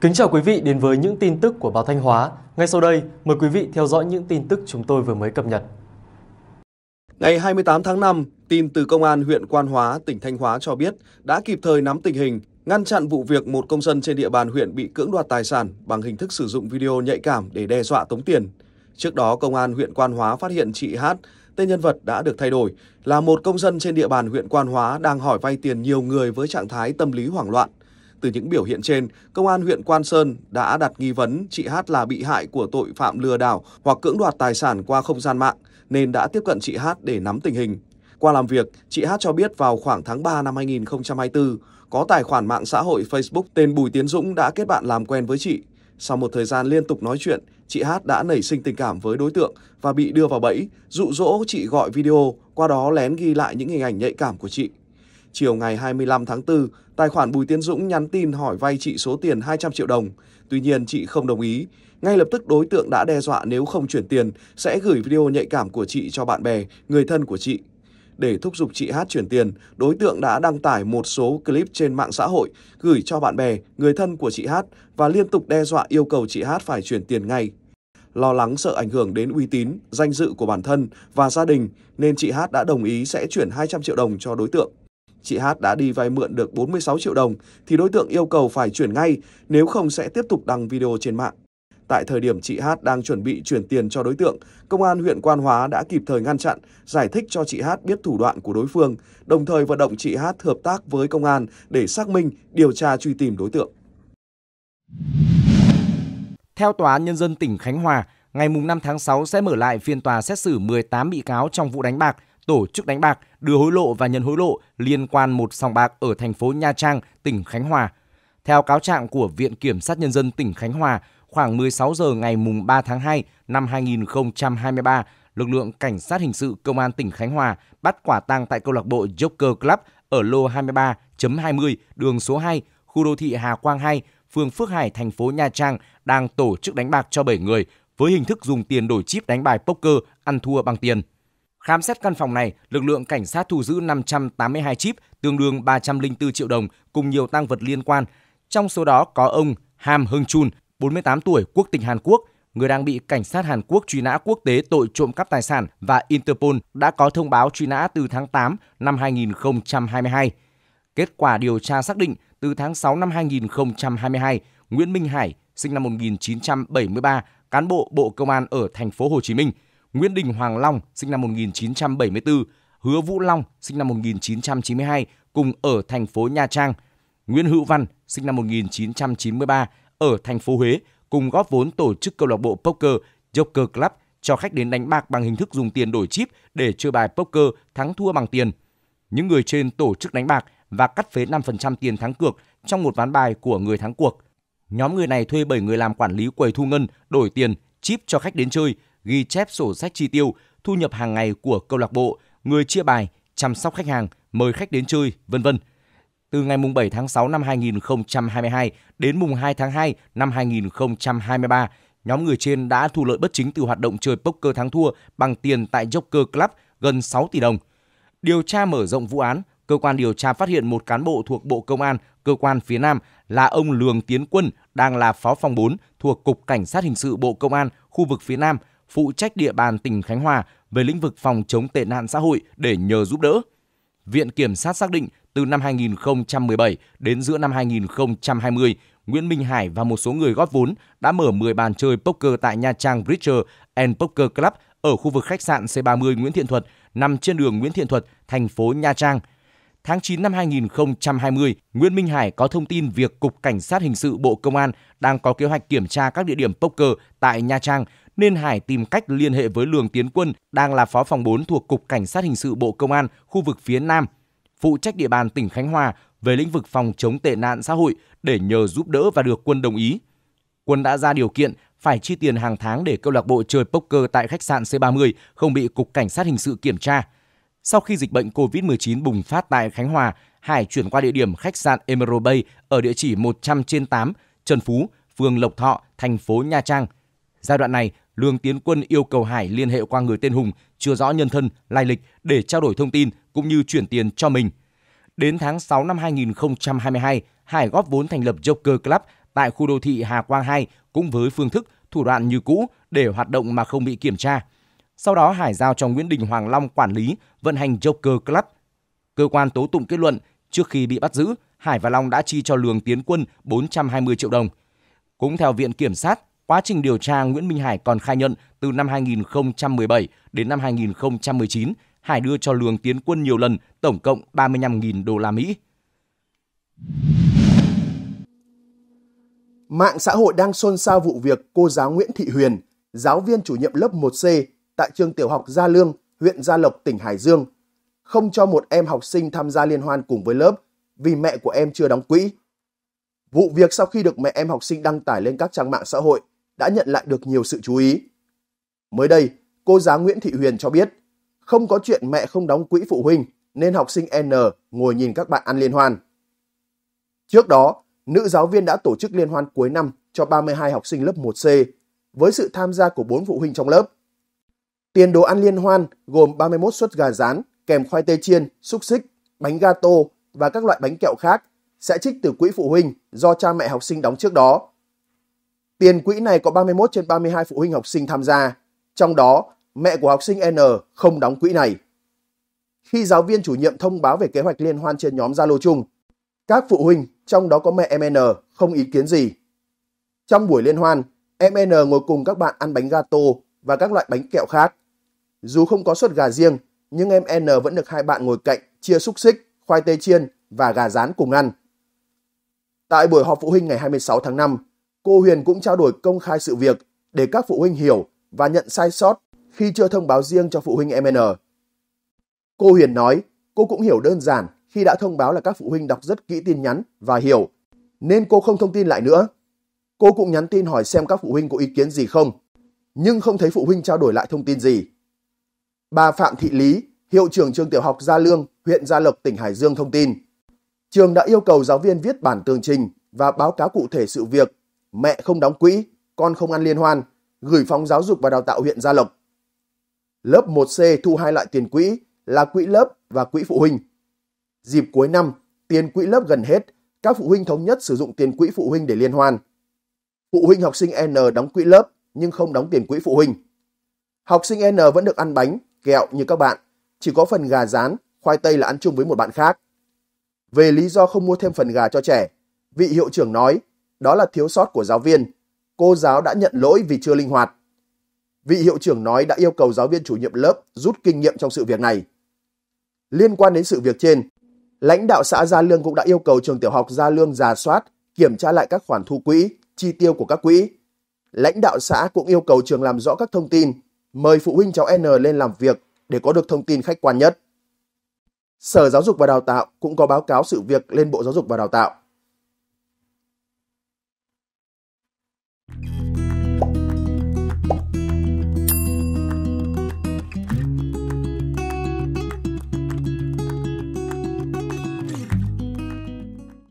Kính chào quý vị đến với những tin tức của báo Thanh Hóa. Ngay sau đây, mời quý vị theo dõi những tin tức chúng tôi vừa mới cập nhật. Ngày 28 tháng 5, tin từ Công an huyện Quan Hóa, tỉnh Thanh Hóa cho biết đã kịp thời nắm tình hình, ngăn chặn vụ việc một công dân trên địa bàn huyện bị cưỡng đoạt tài sản bằng hình thức sử dụng video nhạy cảm để đe dọa tống tiền. Trước đó, Công an huyện Quan Hóa phát hiện chị Hát, tên nhân vật đã được thay đổi, là một công dân trên địa bàn huyện Quan Hóa đang hỏi vay tiền nhiều người với trạng thái tâm lý hoảng loạn. Từ những biểu hiện trên, Công an huyện Quan Sơn đã đặt nghi vấn chị Hát là bị hại của tội phạm lừa đảo hoặc cưỡng đoạt tài sản qua không gian mạng, nên đã tiếp cận chị Hát để nắm tình hình. Qua làm việc, chị Hát cho biết vào khoảng tháng 3 năm 2024, có tài khoản mạng xã hội Facebook tên Bùi Tiến Dũng đã kết bạn làm quen với chị. Sau một thời gian liên tục nói chuyện, chị Hát đã nảy sinh tình cảm với đối tượng và bị đưa vào bẫy, dụ dỗ chị gọi video, qua đó lén ghi lại những hình ảnh nhạy cảm của chị. Chiều ngày 25 tháng 4, tài khoản Bùi Tiến Dũng nhắn tin hỏi vay chị số tiền 200 triệu đồng. Tuy nhiên, chị không đồng ý. Ngay lập tức đối tượng đã đe dọa nếu không chuyển tiền, sẽ gửi video nhạy cảm của chị cho bạn bè, người thân của chị. Để thúc giục chị Hát chuyển tiền, đối tượng đã đăng tải một số clip trên mạng xã hội, gửi cho bạn bè, người thân của chị Hát và liên tục đe dọa yêu cầu chị Hát phải chuyển tiền ngay lo lắng sợ ảnh hưởng đến uy tín, danh dự của bản thân và gia đình nên chị Hát đã đồng ý sẽ chuyển 200 triệu đồng cho đối tượng. Chị Hát đã đi vay mượn được 46 triệu đồng thì đối tượng yêu cầu phải chuyển ngay, nếu không sẽ tiếp tục đăng video trên mạng. Tại thời điểm chị Hát đang chuẩn bị chuyển tiền cho đối tượng, công an huyện Quan Hóa đã kịp thời ngăn chặn, giải thích cho chị Hát biết thủ đoạn của đối phương, đồng thời vận động chị Hát hợp tác với công an để xác minh, điều tra truy tìm đối tượng. Theo Tòa án Nhân dân tỉnh Khánh Hòa, ngày 5 tháng 6 sẽ mở lại phiên tòa xét xử 18 bị cáo trong vụ đánh bạc – tổ chức đánh bạc, đưa hối lộ và nhận hối lộ liên quan một sòng bạc ở thành phố Nha Trang, tỉnh Khánh Hòa. Theo cáo trạng của Viện Kiểm sát Nhân dân tỉnh Khánh Hòa, khoảng 16 giờ ngày 3 tháng 2 năm 2023, lực lượng Cảnh sát Hình sự Công an tỉnh Khánh Hòa bắt quả tang tại câu lạc bộ Joker Club ở lô 23.20 đường số 2, khu đô thị Hà Quang 2, phường Phước Hải, thành phố Nha Trang đang tổ chức đánh bạc cho 7 người với hình thức dùng tiền đổi chip đánh bài poker ăn thua bằng tiền. Khám xét căn phòng này, lực lượng cảnh sát thu giữ 582 chip, tương đương 304 triệu đồng cùng nhiều tăng vật liên quan. Trong số đó có ông Ham Hưng Chun, 48 tuổi, quốc tịch Hàn Quốc, người đang bị cảnh sát Hàn Quốc truy nã quốc tế tội trộm cắp tài sản và Interpol đã có thông báo truy nã từ tháng 8 năm 2022. Kết quả điều tra xác định từ tháng 6 năm 2022, Nguyễn Minh Hải, sinh năm 1973, cán bộ Bộ Công an ở thành phố Hồ Chí Minh – Nguyễn Đình Hoàng Long sinh năm 1974, Hứa Vũ Long sinh năm 1992 cùng ở thành phố Nha Trang, Nguyễn Hữu Văn sinh năm 1993 ở thành phố Huế cùng góp vốn tổ chức câu lạc bộ poker Joker Club cho khách đến đánh bạc bằng hình thức dùng tiền đổi chip để chơi bài poker thắng thua bằng tiền. Những người trên tổ chức đánh bạc và cắt phế 5% tiền thắng cược trong một ván bài của người thắng cuộc. Nhóm người này thuê 7 người làm quản lý quầy thu ngân, đổi tiền, chip cho khách đến chơi ghi chép sổ sách chi tiêu, thu nhập hàng ngày của câu lạc bộ, người chia bài, chăm sóc khách hàng, mời khách đến chơi, vân vân. Từ ngày mùng 7 tháng 6 năm 2022 đến mùng 2 tháng 2 năm 2023, nhóm người trên đã thu lợi bất chính từ hoạt động chơi poker thắng thua bằng tiền tại Joker Club gần 6 tỷ đồng. Điều tra mở rộng vụ án, cơ quan điều tra phát hiện một cán bộ thuộc Bộ Công an, cơ quan phía Nam là ông Lường Tiến Quân, đang là phó phòng 4 thuộc Cục Cảnh sát Hình sự Bộ Công an, khu vực phía Nam phụ trách địa bàn tỉnh Khánh Hòa về lĩnh vực phòng chống tệ nạn xã hội để nhờ giúp đỡ. Viện Kiểm sát xác định từ năm 2017 đến giữa năm 2020, Nguyễn Minh Hải và một số người góp vốn đã mở 10 bàn chơi poker tại Nha Trang Bridger and Poker Club ở khu vực khách sạn C30 Nguyễn Thiện Thuật, nằm trên đường Nguyễn Thiện Thuật, thành phố Nha Trang. Tháng 9 năm 2020, Nguyễn Minh Hải có thông tin việc Cục Cảnh sát Hình sự Bộ Công an đang có kế hoạch kiểm tra các địa điểm poker tại Nha Trang nên Hải tìm cách liên hệ với Lường Tiến Quân đang là phó phòng 4 thuộc Cục Cảnh sát Hình sự Bộ Công an khu vực phía Nam, phụ trách địa bàn tỉnh Khánh Hòa về lĩnh vực phòng chống tệ nạn xã hội để nhờ giúp đỡ và được Quân đồng ý. Quân đã ra điều kiện phải chi tiền hàng tháng để câu lạc bộ chơi poker tại khách sạn C30 không bị Cục Cảnh sát Hình sự kiểm tra. Sau khi dịch bệnh COVID-19 bùng phát tại Khánh Hòa, Hải chuyển qua địa điểm khách sạn Emerald Bay ở địa chỉ 100 trên 8 Trần Phú, phường Lộc Thọ, thành phố Nha Trang. Giai đoạn này, Lương Tiến Quân yêu cầu Hải liên hệ qua người tên Hùng chưa rõ nhân thân, lai lịch để trao đổi thông tin cũng như chuyển tiền cho mình. Đến tháng 6 năm 2022, Hải góp vốn thành lập Joker Club tại khu đô thị Hà Quang 2 cũng với phương thức, thủ đoạn như cũ để hoạt động mà không bị kiểm tra. Sau đó Hải giao cho Nguyễn Đình Hoàng Long quản lý, vận hành Joker Club. Cơ quan tố tụng kết luận, trước khi bị bắt giữ, Hải và Long đã chi cho Lường Tiến Quân 420 triệu đồng. Cũng theo Viện Kiểm sát, Quá trình điều tra, Nguyễn Minh Hải còn khai nhận từ năm 2017 đến năm 2019, Hải đưa cho Lường Tiến Quân nhiều lần, tổng cộng 35.000 đô la Mỹ. Mạng xã hội đang xôn xao vụ việc cô giáo Nguyễn Thị Huyền, giáo viên chủ nhiệm lớp 1C tại trường tiểu học Gia Lương, huyện Gia Lộc, tỉnh Hải Dương, không cho một em học sinh tham gia liên hoan cùng với lớp vì mẹ của em chưa đóng quỹ. Vụ việc sau khi được mẹ em học sinh đăng tải lên các trang mạng xã hội, đã nhận lại được nhiều sự chú ý. Mới đây, cô giáo Nguyễn Thị Huyền cho biết, không có chuyện mẹ không đóng quỹ phụ huynh nên học sinh N ngồi nhìn các bạn ăn liên hoan. Trước đó, nữ giáo viên đã tổ chức liên hoan cuối năm cho 32 học sinh lớp 1C với sự tham gia của 4 phụ huynh trong lớp. Tiền đồ ăn liên hoan gồm 31 suất gà rán, kèm khoai tây chiên, xúc xích, bánh gato và các loại bánh kẹo khác sẽ trích từ quỹ phụ huynh do cha mẹ học sinh đóng trước đó. Tiền quỹ này có 31 trên 32 phụ huynh học sinh tham gia, trong đó mẹ của học sinh N không đóng quỹ này. Khi giáo viên chủ nhiệm thông báo về kế hoạch liên hoan trên nhóm Zalo chung, các phụ huynh, trong đó có mẹ em N, không ý kiến gì. Trong buổi liên hoan, em N ngồi cùng các bạn ăn bánh gato và các loại bánh kẹo khác. Dù không có suất gà riêng, nhưng em N vẫn được hai bạn ngồi cạnh chia xúc xích, khoai tây chiên và gà rán cùng ăn. Tại buổi họp phụ huynh ngày 26 tháng 5, Cô Huyền cũng trao đổi công khai sự việc để các phụ huynh hiểu và nhận sai sót khi chưa thông báo riêng cho phụ huynh MN. Cô Huyền nói cô cũng hiểu đơn giản khi đã thông báo là các phụ huynh đọc rất kỹ tin nhắn và hiểu, nên cô không thông tin lại nữa. Cô cũng nhắn tin hỏi xem các phụ huynh có ý kiến gì không, nhưng không thấy phụ huynh trao đổi lại thông tin gì. Bà Phạm Thị Lý, hiệu trưởng trường tiểu học Gia Lương, huyện Gia Lộc, tỉnh Hải Dương thông tin. Trường đã yêu cầu giáo viên viết bản tường trình và báo cáo cụ thể sự việc mẹ không đóng quỹ, con không ăn liên hoan, gửi phòng giáo dục và đào tạo huyện Gia Lộc. Lớp 1C thu hai loại tiền quỹ là quỹ lớp và quỹ phụ huynh. Dịp cuối năm, tiền quỹ lớp gần hết, các phụ huynh thống nhất sử dụng tiền quỹ phụ huynh để liên hoan. Phụ huynh học sinh N đóng quỹ lớp nhưng không đóng tiền quỹ phụ huynh. Học sinh N vẫn được ăn bánh, kẹo như các bạn, chỉ có phần gà rán, khoai tây là ăn chung với một bạn khác. Về lý do không mua thêm phần gà cho trẻ, vị hiệu trưởng nói đó là thiếu sót của giáo viên. Cô giáo đã nhận lỗi vì chưa linh hoạt. Vị hiệu trưởng nói đã yêu cầu giáo viên chủ nhiệm lớp rút kinh nghiệm trong sự việc này. Liên quan đến sự việc trên, lãnh đạo xã Gia Lương cũng đã yêu cầu trường tiểu học Gia Lương giả soát, kiểm tra lại các khoản thu quỹ, chi tiêu của các quỹ. Lãnh đạo xã cũng yêu cầu trường làm rõ các thông tin, mời phụ huynh cháu N lên làm việc để có được thông tin khách quan nhất. Sở Giáo dục và Đào tạo cũng có báo cáo sự việc lên Bộ Giáo dục và Đào tạo.